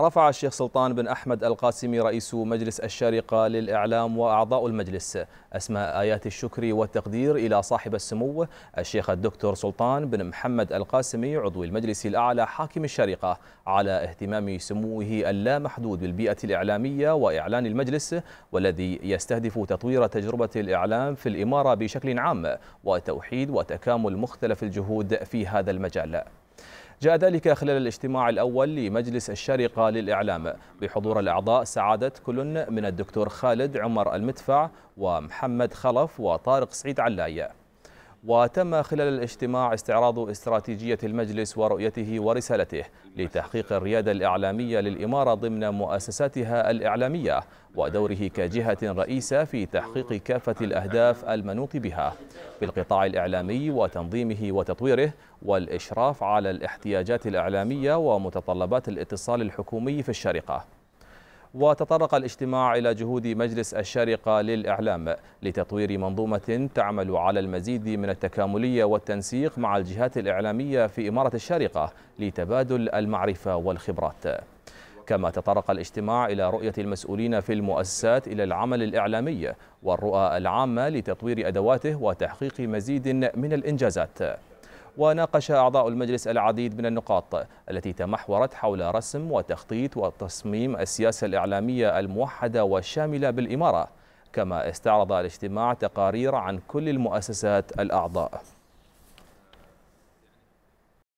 رفع الشيخ سلطان بن أحمد القاسمي رئيس مجلس الشارقة للإعلام وأعضاء المجلس أسماء آيات الشكر والتقدير إلى صاحب السمو الشيخ الدكتور سلطان بن محمد القاسمي عضو المجلس الأعلى حاكم الشارقة على اهتمام سموه اللامحدود بالبيئة الإعلامية وإعلان المجلس والذي يستهدف تطوير تجربة الإعلام في الإمارة بشكل عام وتوحيد وتكامل مختلف الجهود في هذا المجال جاء ذلك خلال الاجتماع الأول لمجلس الشارقة للإعلام بحضور الأعضاء سعادة كل من الدكتور خالد عمر المدفع ومحمد خلف وطارق سعيد علايه وتم خلال الاجتماع استعراض استراتيجية المجلس ورؤيته ورسالته لتحقيق الريادة الإعلامية للإمارة ضمن مؤسساتها الإعلامية ودوره كجهة رئيسة في تحقيق كافة الأهداف المنوط بها بالقطاع الإعلامي وتنظيمه وتطويره والإشراف على الاحتياجات الإعلامية ومتطلبات الاتصال الحكومي في الشارقة وتطرق الاجتماع إلى جهود مجلس الشارقة للإعلام لتطوير منظومة تعمل على المزيد من التكاملية والتنسيق مع الجهات الإعلامية في إمارة الشارقة لتبادل المعرفة والخبرات كما تطرق الاجتماع إلى رؤية المسؤولين في المؤسسات إلى العمل الإعلامي والرؤى العامة لتطوير أدواته وتحقيق مزيد من الإنجازات وناقش أعضاء المجلس العديد من النقاط التي تمحورت حول رسم وتخطيط وتصميم السياسة الإعلامية الموحدة والشاملة بالإمارة كما استعرض الاجتماع تقارير عن كل المؤسسات الأعضاء